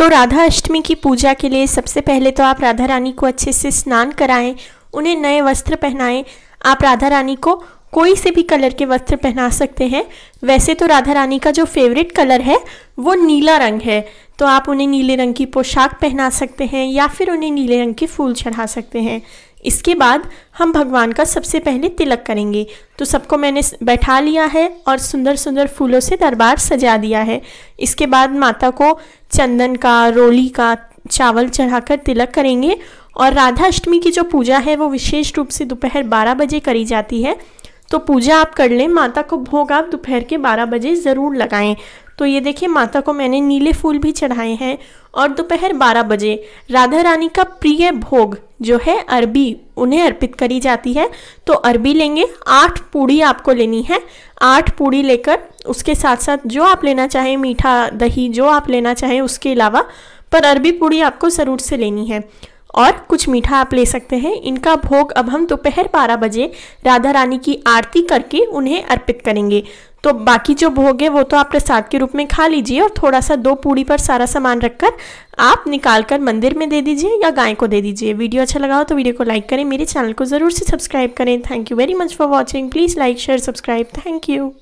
तो राधा अष्टमी की पूजा के लिए सबसे पहले तो आप राधा रानी को अच्छे से स्नान कराएं उन्हें नए वस्त्र पहनाएं आप राधा रानी को कोई से भी कलर के वस्त्र पहना सकते हैं वैसे तो राधा रानी का जो फेवरेट कलर है वो नीला रंग है तो आप उन्हें नीले रंग की पोशाक पहना सकते हैं या फिर उन्हें नीले रंग के फूल चढ़ा सकते हैं इसके बाद हम भगवान का सबसे पहले तिलक करेंगे तो सबको मैंने बैठा लिया है और सुंदर सुंदर फूलों से दरबार सजा दिया है इसके बाद माता को चंदन का रोली का चावल चढ़ाकर तिलक करेंगे और राधा अष्टमी की जो पूजा है वो विशेष रूप से दोपहर बारह बजे करी जाती है तो पूजा आप कर लें माता को भोग आप दोपहर के बारह बजे ज़रूर लगाएं तो ये देखिए माता को मैंने नीले फूल भी चढ़ाए हैं और दोपहर बारह बजे राधा रानी का प्रिय भोग जो है अरबी उन्हें अर्पित करी जाती है तो अरबी लेंगे आठ पूड़ी आपको लेनी है आठ पूड़ी लेकर उसके साथ साथ जो आप लेना चाहें मीठा दही जो आप लेना चाहें उसके अलावा पर अरबी पूड़ी आपको ज़रूर से लेनी है और कुछ मीठा आप ले सकते हैं इनका भोग अब हम दोपहर बारह बजे राधा रानी की आरती करके उन्हें अर्पित करेंगे तो बाकी जो भोग है वो तो आप प्रसाद के रूप में खा लीजिए और थोड़ा सा दो पूड़ी पर सारा सामान रखकर आप निकाल कर मंदिर में दे दीजिए या गाय को दे दीजिए वीडियो अच्छा लगा हो तो वीडियो को लाइक करें मेरे चैनल को ज़रूर से सब्सक्राइब करें thank you very much for watching please like share subscribe thank you